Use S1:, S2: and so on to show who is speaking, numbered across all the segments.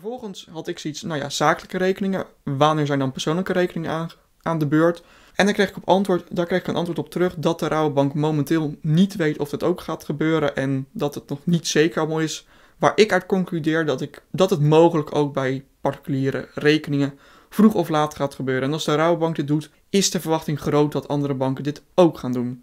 S1: Vervolgens had ik zoiets, nou ja, zakelijke rekeningen. Wanneer zijn dan persoonlijke rekeningen aan, aan de beurt? En dan kreeg ik op antwoord, daar kreeg ik een antwoord op terug dat de Bank momenteel niet weet of dat ook gaat gebeuren en dat het nog niet zeker allemaal is. Waar ik uit concludeer dat, ik, dat het mogelijk ook bij particuliere rekeningen vroeg of laat gaat gebeuren. En als de Bank dit doet, is de verwachting groot dat andere banken dit ook gaan doen.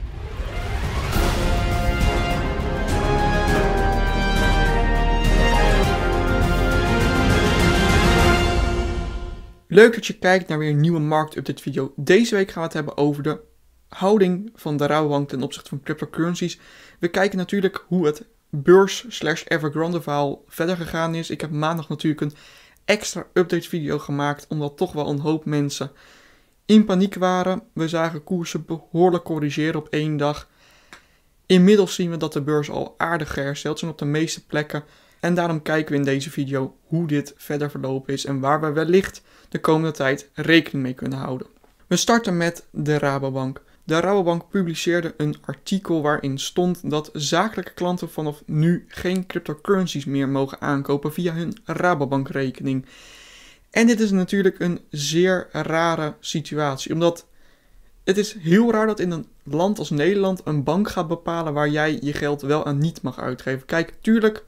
S1: Leuk dat je kijkt naar weer een nieuwe marktupdate video. Deze week gaan we het hebben over de houding van de Rabobank ten opzichte van cryptocurrencies. We kijken natuurlijk hoe het beurs slash Evergrande verhaal verder gegaan is. Ik heb maandag natuurlijk een extra update video gemaakt omdat toch wel een hoop mensen in paniek waren. We zagen koersen behoorlijk corrigeren op één dag. Inmiddels zien we dat de beurs al aardig hersteld zijn op de meeste plekken en daarom kijken we in deze video hoe dit verder verlopen is en waar we wellicht de komende tijd rekening mee kunnen houden. We starten met de Rabobank. De Rabobank publiceerde een artikel waarin stond dat zakelijke klanten vanaf nu geen cryptocurrencies meer mogen aankopen via hun Rabobankrekening. En dit is natuurlijk een zeer rare situatie, omdat het is heel raar dat in een land als Nederland een bank gaat bepalen waar jij je geld wel en niet mag uitgeven. Kijk, tuurlijk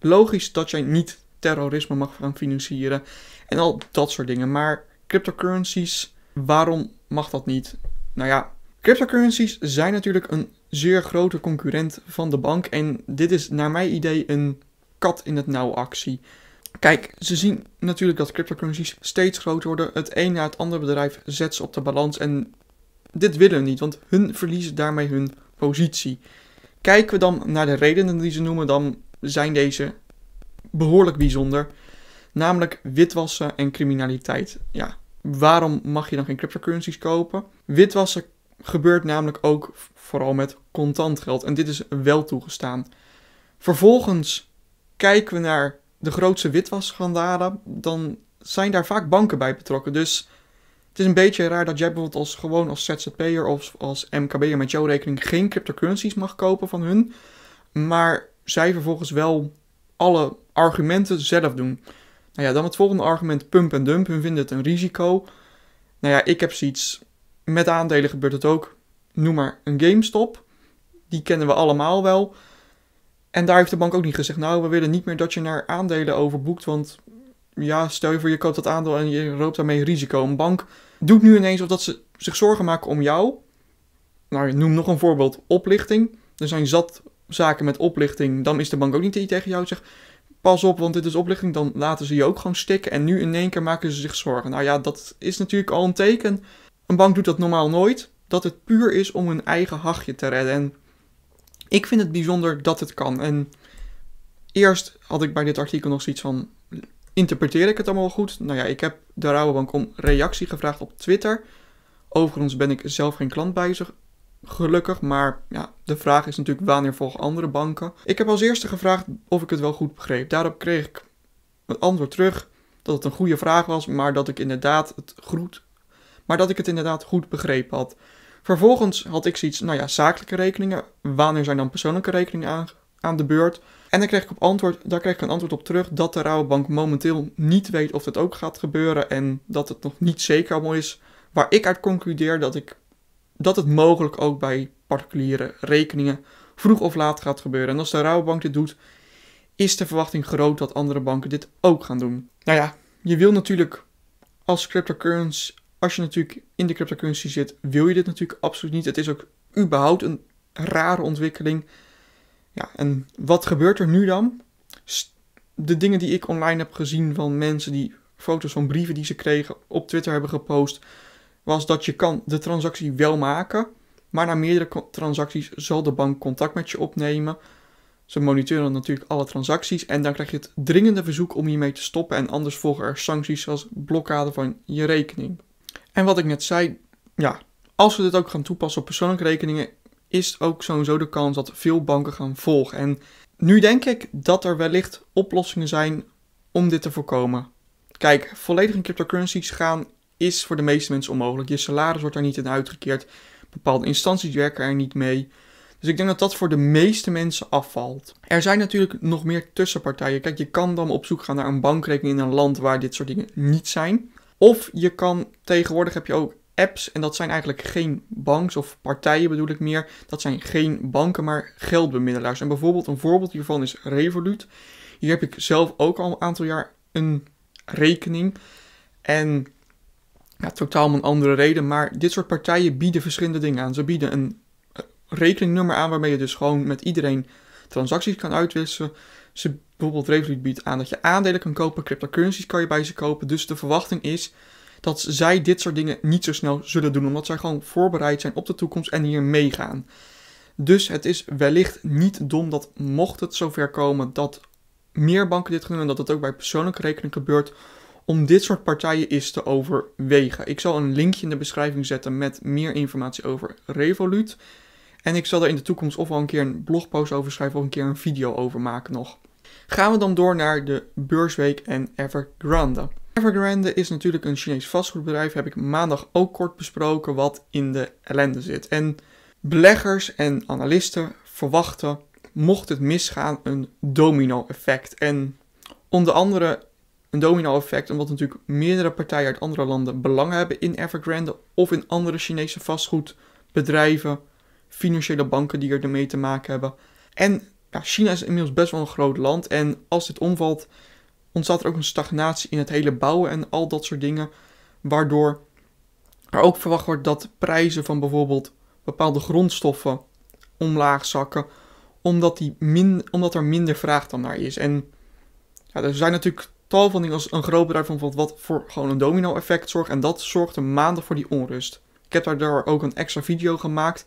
S1: Logisch dat jij niet terrorisme mag gaan financieren en al dat soort dingen. Maar cryptocurrencies, waarom mag dat niet? Nou ja, cryptocurrencies zijn natuurlijk een zeer grote concurrent van de bank. En dit is naar mijn idee een kat in het nauw actie. Kijk, ze zien natuurlijk dat cryptocurrencies steeds groter worden. Het een na het andere bedrijf zet ze op de balans. En dit willen we niet, want hun verliezen daarmee hun positie. Kijken we dan naar de redenen die ze noemen, dan zijn deze behoorlijk bijzonder. Namelijk witwassen en criminaliteit. Ja, waarom mag je dan geen cryptocurrencies kopen? Witwassen gebeurt namelijk ook vooral met contant geld. En dit is wel toegestaan. Vervolgens kijken we naar de grootste witwasschandalen. Dan zijn daar vaak banken bij betrokken. Dus het is een beetje raar dat jij bijvoorbeeld als, gewoon als ZZP'er of als MKB'er met jouw rekening geen cryptocurrencies mag kopen van hun. Maar zij vervolgens wel alle argumenten zelf doen. Nou ja, dan het volgende argument, pump en dump. Hun vinden het een risico. Nou ja, ik heb zoiets. Met aandelen gebeurt het ook. Noem maar een GameStop. Die kennen we allemaal wel. En daar heeft de bank ook niet gezegd, nou, we willen niet meer dat je naar aandelen overboekt, want ja, stel je voor je koopt dat aandeel en je loopt daarmee risico. Een bank doet nu ineens of dat ze zich zorgen maken om jou. Nou, noem nog een voorbeeld, oplichting. Er zijn zat zaken met oplichting, dan is de bank ook niet die tegen jou zegt: pas op, want dit is oplichting. Dan laten ze je ook gewoon stikken. En nu in één keer maken ze zich zorgen. Nou ja, dat is natuurlijk al een teken. Een bank doet dat normaal nooit. Dat het puur is om hun eigen hachje te redden. En ik vind het bijzonder dat het kan. En eerst had ik bij dit artikel nog zoiets van: interpreteer ik het allemaal goed? Nou ja, ik heb de Bank om reactie gevraagd op Twitter. Overigens ben ik zelf geen klant bij, Gelukkig, maar ja, de vraag is natuurlijk wanneer volgen andere banken. Ik heb als eerste gevraagd of ik het wel goed begreep. Daarop kreeg ik het antwoord terug dat het een goede vraag was, maar dat ik inderdaad het goed, maar dat ik het inderdaad goed begrepen had. Vervolgens had ik zoiets, nou ja, zakelijke rekeningen. Wanneer zijn dan persoonlijke rekeningen aan, aan de beurt? En dan kreeg ik op antwoord, daar kreeg ik een antwoord op terug dat de rouwbank momenteel niet weet of dat ook gaat gebeuren en dat het nog niet zeker is. Waar ik uit concludeer dat ik dat het mogelijk ook bij particuliere rekeningen vroeg of laat gaat gebeuren. En als de Rabobank dit doet, is de verwachting groot dat andere banken dit ook gaan doen. Nou ja, je wil natuurlijk als cryptocurrency, als je natuurlijk in de cryptocurrency zit, wil je dit natuurlijk absoluut niet. Het is ook überhaupt een rare ontwikkeling. Ja, en wat gebeurt er nu dan? De dingen die ik online heb gezien van mensen die foto's van brieven die ze kregen op Twitter hebben gepost, was dat je kan de transactie wel maken, maar na meerdere transacties zal de bank contact met je opnemen. Ze monitoren natuurlijk alle transacties en dan krijg je het dringende verzoek om hiermee te stoppen en anders volgen er sancties zoals blokkade van je rekening. En wat ik net zei, ja, als we dit ook gaan toepassen op persoonlijke rekeningen, is ook sowieso de kans dat veel banken gaan volgen. En nu denk ik dat er wellicht oplossingen zijn om dit te voorkomen. Kijk, volledige cryptocurrencies gaan is voor de meeste mensen onmogelijk. Je salaris wordt daar niet in uitgekeerd. Bepaalde instanties werken er niet mee. Dus ik denk dat dat voor de meeste mensen afvalt. Er zijn natuurlijk nog meer tussenpartijen. Kijk, je kan dan op zoek gaan naar een bankrekening in een land waar dit soort dingen niet zijn. Of je kan tegenwoordig heb je ook apps en dat zijn eigenlijk geen banks of partijen bedoel ik meer. Dat zijn geen banken, maar geldbemiddelaars. En bijvoorbeeld een voorbeeld hiervan is Revolut. Hier heb ik zelf ook al een aantal jaar een rekening. En ja, totaal om een andere reden. Maar dit soort partijen bieden verschillende dingen aan. Ze bieden een eh, rekeningnummer aan waarmee je dus gewoon met iedereen transacties kan uitwisselen. Ze, bijvoorbeeld Revolut biedt aan dat je aandelen kan kopen, cryptocurrencies kan je bij ze kopen. Dus de verwachting is dat zij dit soort dingen niet zo snel zullen doen, omdat zij gewoon voorbereid zijn op de toekomst en hier meegaan. Dus het is wellicht niet dom dat mocht het zover komen dat meer banken dit gaan doen en dat het ook bij persoonlijke rekening gebeurt, om dit soort partijen is te overwegen. Ik zal een linkje in de beschrijving zetten met meer informatie over Revolut. En ik zal er in de toekomst ofwel een keer een blogpost over schrijven of een keer een video over maken nog. Gaan we dan door naar de beursweek en Evergrande. Evergrande is natuurlijk een Chinees vastgoedbedrijf, heb ik maandag ook kort besproken wat in de ellende zit. En beleggers en analisten verwachten, mocht het misgaan, een domino-effect. En onder andere een domino-effect, omdat natuurlijk meerdere partijen uit andere landen belangen hebben in Evergrande of in andere Chinese vastgoedbedrijven, financiële banken die er te maken hebben. En ja, China is inmiddels best wel een groot land en als dit omvalt, ontstaat er ook een stagnatie in het hele bouwen en al dat soort dingen, waardoor er ook verwacht wordt dat prijzen van bijvoorbeeld bepaalde grondstoffen omlaag zakken, omdat, die omdat er minder vraag dan naar is. En ja, er zijn natuurlijk tal van dingen als een groot bedrijf van wat voor gewoon een domino-effect zorgt. En dat zorgde maandag voor die onrust. Ik heb daardoor ook een extra video gemaakt.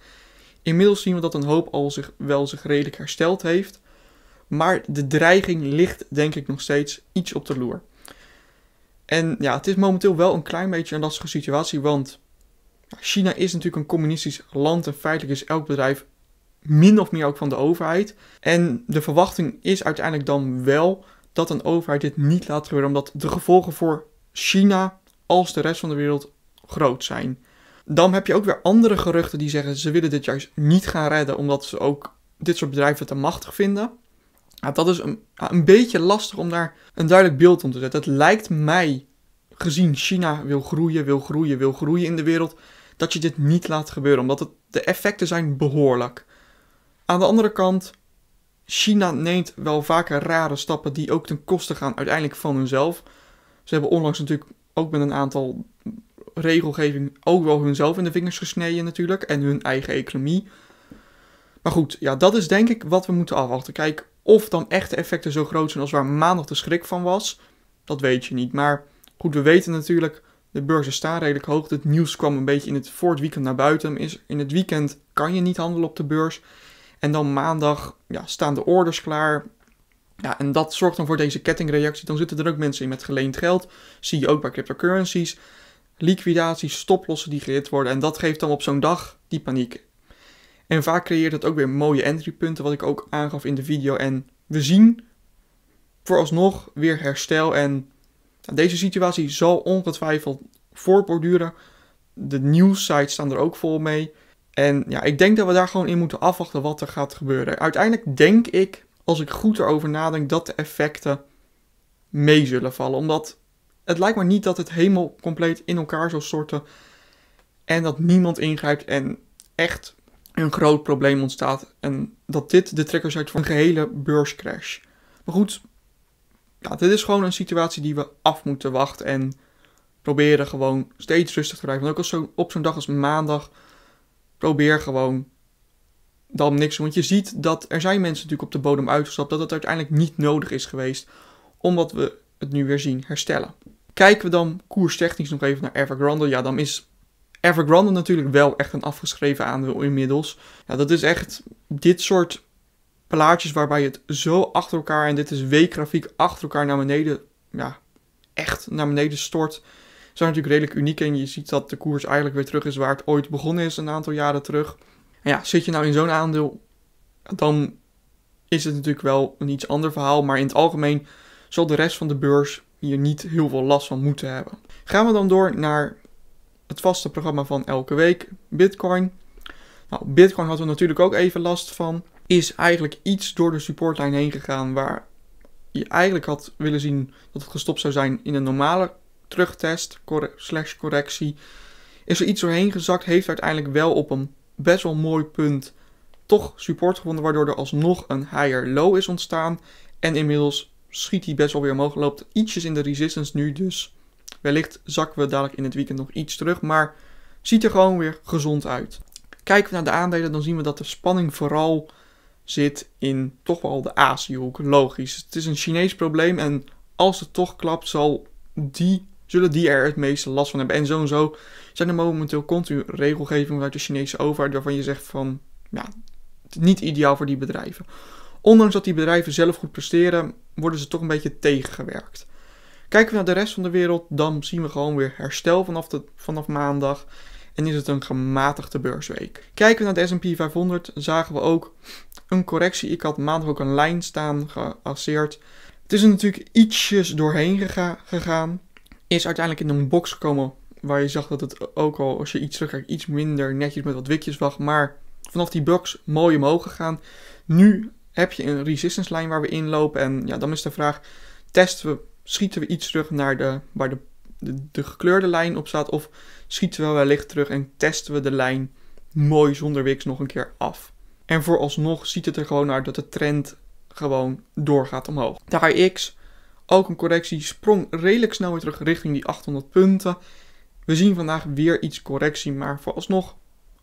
S1: Inmiddels zien we dat een hoop al zich, wel zich redelijk hersteld heeft. Maar de dreiging ligt denk ik nog steeds iets op de loer. En ja, het is momenteel wel een klein beetje een lastige situatie, want China is natuurlijk een communistisch land en feitelijk is elk bedrijf min of meer ook van de overheid. En de verwachting is uiteindelijk dan wel dat een overheid dit niet laat gebeuren, omdat de gevolgen voor China als de rest van de wereld groot zijn. Dan heb je ook weer andere geruchten die zeggen ze willen dit juist niet gaan redden, omdat ze ook dit soort bedrijven te machtig vinden. dat is een, een beetje lastig om daar een duidelijk beeld om te zetten. Het lijkt mij, gezien China wil groeien, wil groeien, wil groeien in de wereld, dat je dit niet laat gebeuren, omdat het, de effecten zijn behoorlijk. Aan de andere kant, China neemt wel vaker rare stappen die ook ten koste gaan uiteindelijk van hunzelf. Ze hebben onlangs natuurlijk ook met een aantal regelgeving ook wel hunzelf in de vingers gesneden natuurlijk en hun eigen economie. Maar goed, ja, dat is denk ik wat we moeten afwachten. Kijk, of dan echt de effecten zo groot zijn als waar maandag de schrik van was, dat weet je niet. Maar goed, we weten natuurlijk, de beurzen staan redelijk hoog. Het nieuws kwam een beetje in het, voor het weekend naar buiten. in het weekend kan je niet handelen op de beurs. En dan maandag ja, staan de orders klaar. Ja, en dat zorgt dan voor deze kettingreactie. Dan zitten er ook mensen in met geleend geld. Zie je ook bij cryptocurrencies. Liquidaties, stoplossen die gehit worden. En dat geeft dan op zo'n dag die paniek. En vaak creëert dat ook weer mooie entrypunten, wat ik ook aangaf in de video. En we zien vooralsnog weer herstel. En deze situatie zal ongetwijfeld voorborduren. De nieuwssites staan er ook vol mee. En ja, ik denk dat we daar gewoon in moeten afwachten wat er gaat gebeuren. Uiteindelijk denk ik, als ik goed erover nadenk, dat de effecten mee zullen vallen. Omdat het lijkt me niet dat het helemaal compleet in elkaar zal storten. En dat niemand ingrijpt en echt een groot probleem ontstaat. En dat dit de trigger uit voor een gehele beurscrash. Maar goed, ja, dit is gewoon een situatie die we af moeten wachten. En proberen gewoon steeds rustig te blijven. Want ook als zo, op zo'n dag als maandag probeer gewoon dan niks Want je ziet dat er zijn mensen natuurlijk op de bodem uitgestapt. Dat het uiteindelijk niet nodig is geweest. Omdat we het nu weer zien herstellen. Kijken we dan koerstechnisch nog even naar Evergrande. Ja, dan is Evergrande natuurlijk wel echt een afgeschreven aandeel inmiddels. Ja, dat is echt dit soort plaatjes waarbij het zo achter elkaar... en dit is weekgrafiek achter elkaar naar beneden... Ja, echt naar beneden stort zijn natuurlijk redelijk uniek en je ziet dat de koers eigenlijk weer terug is waar het ooit begonnen is een aantal jaren terug. En ja, zit je nou in zo'n aandeel, dan is het natuurlijk wel een iets ander verhaal. Maar in het algemeen zal de rest van de beurs hier niet heel veel last van moeten hebben. Gaan we dan door naar het vaste programma van elke week, Bitcoin. Nou, Bitcoin hadden we natuurlijk ook even last van. Is eigenlijk iets door de supportlijn heen gegaan waar je eigenlijk had willen zien dat het gestopt zou zijn in een normale terugtest slash correctie, is er iets doorheen gezakt. Heeft uiteindelijk wel op een best wel mooi punt toch support gevonden, waardoor er alsnog een higher low is ontstaan. En inmiddels schiet hij best wel weer omhoog, loopt ietsjes in de resistance nu, dus wellicht zakken we dadelijk in het weekend nog iets terug, maar ziet er gewoon weer gezond uit. Kijken we naar de aandelen, dan zien we dat de spanning vooral zit in toch wel de Aziëhoek. Logisch. Het is een Chinees probleem en als het toch klapt, zal die zullen die er het meeste last van hebben. En zo en zo zijn er momenteel continu regelgevingen uit de Chinese overheid waarvan je zegt van, ja, niet ideaal voor die bedrijven. Ondanks dat die bedrijven zelf goed presteren, worden ze toch een beetje tegengewerkt. Kijken we naar de rest van de wereld, dan zien we gewoon weer herstel vanaf, de, vanaf maandag. En is het een gematigde beursweek. Kijken we naar de S&P 500, zagen we ook een correctie. Ik had maandag ook een lijn staan geasseerd. Het is er natuurlijk ietsjes doorheen gegaan is uiteindelijk in een box gekomen waar je zag dat het ook al, als je iets terugkijkt, iets minder netjes met wat wikjes lag. Maar vanaf die box mooi omhoog gegaan. Nu heb je een resistance lijn waar we inlopen. En ja, dan is de vraag, testen we, schieten we iets terug naar de, waar de, de, de gekleurde lijn op staat? Of schieten we wellicht terug en testen we de lijn mooi zonder wiks nog een keer af? En vooralsnog ziet het er gewoon uit dat de trend gewoon doorgaat omhoog. De HX ook een correctie sprong redelijk snel weer terug richting die 800 punten. We zien vandaag weer iets correctie, maar vooralsnog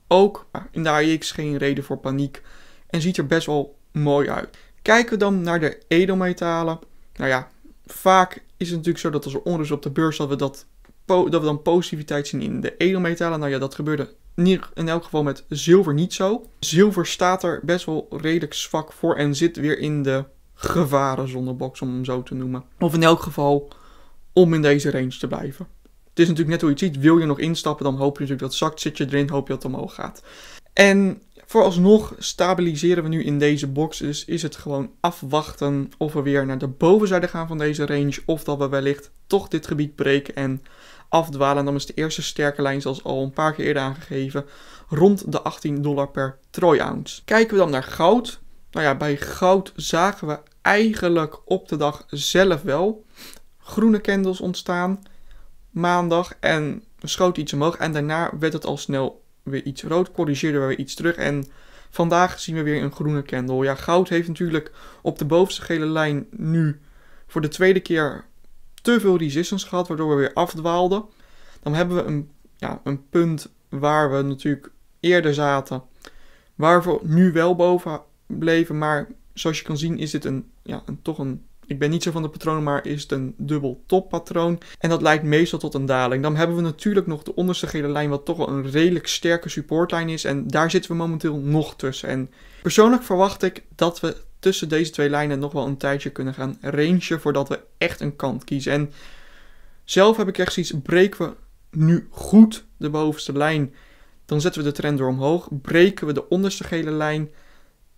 S1: ook in de AIX geen reden voor paniek. En ziet er best wel mooi uit. Kijken we dan naar de edelmetalen. Nou ja, vaak is het natuurlijk zo dat als er onrust op de beurs dat we, dat, dat we dan positiviteit zien in de edelmetalen. Nou ja, dat gebeurde in elk geval met zilver niet zo. Zilver staat er best wel redelijk zwak voor en zit weer in de gevaren zonder box, om hem zo te noemen. Of in elk geval om in deze range te blijven. Het is natuurlijk net hoe je het ziet. Wil je nog instappen, dan hoop je natuurlijk dat zakt. Zit je erin, hoop je dat het omhoog gaat. En vooralsnog stabiliseren we nu in deze box. Dus is het gewoon afwachten of we weer naar de bovenzijde gaan van deze range. Of dat we wellicht toch dit gebied breken en afdwalen. En dan is de eerste sterke lijn, zoals al een paar keer eerder aangegeven, rond de 18 dollar per troy ounce. Kijken we dan naar goud, nou ja, bij goud zagen we eigenlijk op de dag zelf wel groene candles ontstaan maandag en schoot iets omhoog en daarna werd het al snel weer iets rood, corrigeerden we weer iets terug en vandaag zien we weer een groene candle. Ja, goud heeft natuurlijk op de bovenste gele lijn nu voor de tweede keer te veel resistance gehad, waardoor we weer afdwaalden. Dan hebben we een, ja, een punt waar we natuurlijk eerder zaten, waar we nu wel boven bleven. Maar zoals je kan zien is dit een, ja, een, toch een... Ik ben niet zo van de patroon, maar is het een dubbel toppatroon. En dat leidt meestal tot een daling. Dan hebben we natuurlijk nog de onderste gele lijn, wat toch wel een redelijk sterke supportlijn is. En daar zitten we momenteel nog tussen. En persoonlijk verwacht ik dat we tussen deze twee lijnen nog wel een tijdje kunnen gaan rangen voordat we echt een kant kiezen. En zelf heb ik echt zoiets, breken we nu goed de bovenste lijn, dan zetten we de trend door omhoog. Breken we de onderste gele lijn,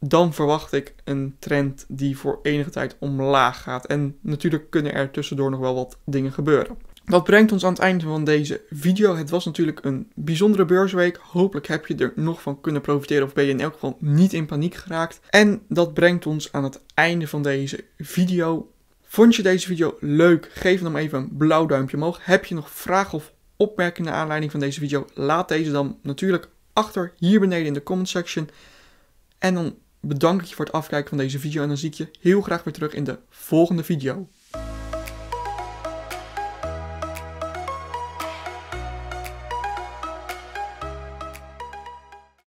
S1: dan verwacht ik een trend die voor enige tijd omlaag gaat. En natuurlijk kunnen er tussendoor nog wel wat dingen gebeuren. Dat brengt ons aan het einde van deze video. Het was natuurlijk een bijzondere beursweek. Hopelijk heb je er nog van kunnen profiteren of ben je in elk geval niet in paniek geraakt. En dat brengt ons aan het einde van deze video. Vond je deze video leuk? Geef dan even een blauw duimpje omhoog. Heb je nog vragen of opmerkingen naar aanleiding van deze video? Laat deze dan natuurlijk achter hier beneden in de comment section. En dan Bedankt je voor het afkijken van deze video en dan zie ik je heel graag weer terug in de volgende video.